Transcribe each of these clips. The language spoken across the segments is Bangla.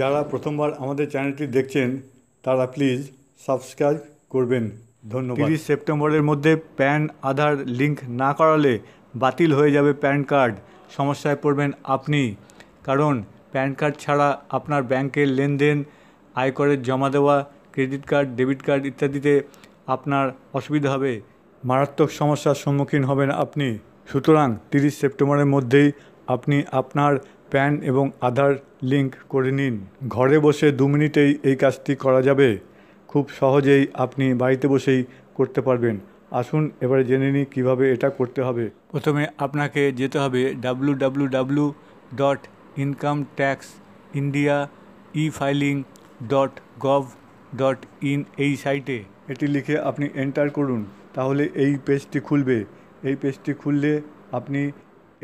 যারা প্রথমবার আমাদের চ্যানেলটি দেখছেন তারা প্লিজ সাবস্ক্রাইব করবেন ধন্যবাদ তিরিশ সেপ্টেম্বরের মধ্যে প্যান আধার লিঙ্ক না করালে বাতিল হয়ে যাবে প্যান কার্ড সমস্যায় পড়বেন আপনি কারণ প্যান কার্ড ছাড়া আপনার ব্যাংকের লেনদেন আয়করের জমা দেওয়া ক্রেডিট কার্ড ডেবিট কার্ড ইত্যাদিতে আপনার অসুবিধা হবে মারাত্মক সমস্যার সম্মুখীন হবেন আপনি সুতরাং তিরিশ সেপ্টেম্বরের মধ্যেই আপনি আপনার প্যান এবং আধার লিঙ্ক করে নিন ঘরে বসে দু মিনিটেই এই কাজটি করা যাবে খুব সহজেই আপনি বাড়িতে বসেই করতে পারবেন আসুন এবারে জেনে নিই কীভাবে এটা করতে হবে প্রথমে আপনাকে যেতে হবে W W W dot income tax India e filing dot gov dot in এই সাইটে এটি লিখে আপনি এন্টার করুন তাহলে এই পেজটি খুলবে এই পেজটি খুললে আপনি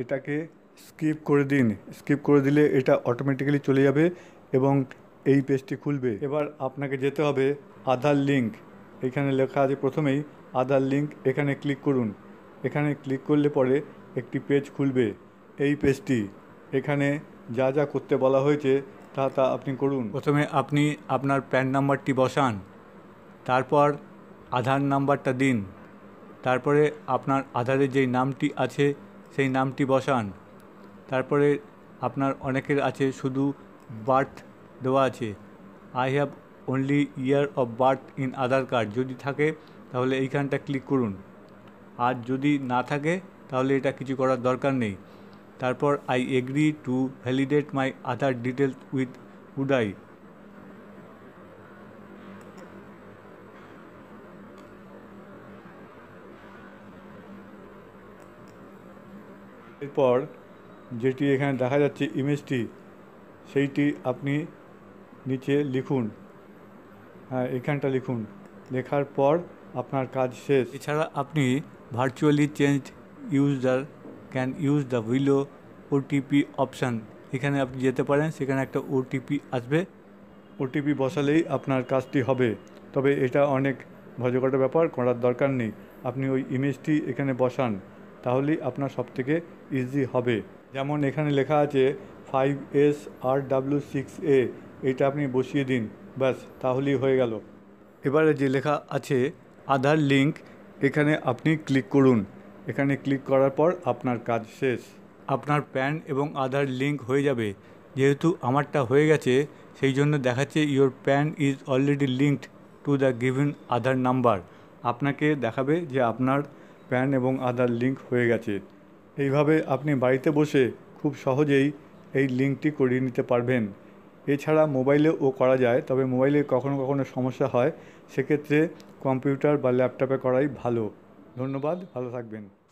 এটাকে স্কিপ করে দিন স্কিপ করে দিলে এটা অটোমেটিক্যালি চলে যাবে এবং এই পেজটি খুলবে এবার আপনাকে যেতে হবে আধার লিঙ্ক এখানে লেখা আছে প্রথমেই আধার লিঙ্ক এখানে ক্লিক করুন এখানে ক্লিক করলে পরে একটি পেজ খুলবে এই পেজটি এখানে যা যা করতে বলা হয়েছে তা তা আপনি করুন প্রথমে আপনি আপনার প্যান নাম্বারটি বসান তারপর আধার নাম্বারটা দিন তারপরে আপনার আধারে যেই নামটি আছে সেই নামটি বসান তারপরে আপনার অনেকের আছে শুধু বার্থ দেওয়া আছে I have only year of birth in Aadhaar card যদি থাকে তাহলে এইখানটা ক্লিক করুন আর যদি না থাকে তাহলে এটা কিছু করার দরকার নেই তারপর I agree to validate my Aadhaar details with উডাই এরপর যেটি এখানে দেখা যাচ্ছে ইমেজটি সেইটি আপনি নিচে লিখুন হ্যাঁ এখানটা লিখুন লেখার পর আপনার কাজ শেষ এছাড়া আপনি virtually change user can use the উইলো OTP option এখানে আপনি যেতে পারেন সেখানে একটা ওটিপি আসবে ওটিপি বসালেই আপনার কাজটি হবে তবে এটা অনেক ভজকটা ব্যাপার করার দরকার নেই আপনি ওই ইমেজটি এখানে বসান তাহলেই আপনার সবথেকে ইজি হবে যেমন এখানে লেখা আছে five S R W six A এটা আপনি বসিয়ে দিন ব্যাস তাহলেই হয়ে গেল এবারে যে লেখা আছে আধার লিঙ্ক এখানে আপনি ক্লিক করুন এখানে ক্লিক করার পর আপনার কাজ শেষ আপনার প্যান এবং আধার লিঙ্ক হয়ে যাবে যেহেতু আমারটা হয়ে গেছে সেই জন্য দেখাচ্ছে your PAN is already linked to the given Aadhaar number আপনাকে দেখাবে যে আপনার প্যান এবং আধার লিঙ্ক হয়ে গেছে এইভাবে আপনি বাড়িতে বসে খুব সহজেই এই লিঙ্কটি করিয়ে নিতে পারবেন এছাড়া মোবাইলেও করা যায় তবে মোবাইলে কখনো কখনো সমস্যা হয় সেক্ষেত্রে কম্পিউটার বা ল্যাপটপে করাই ভালো ধন্যবাদ ভালো থাকবেন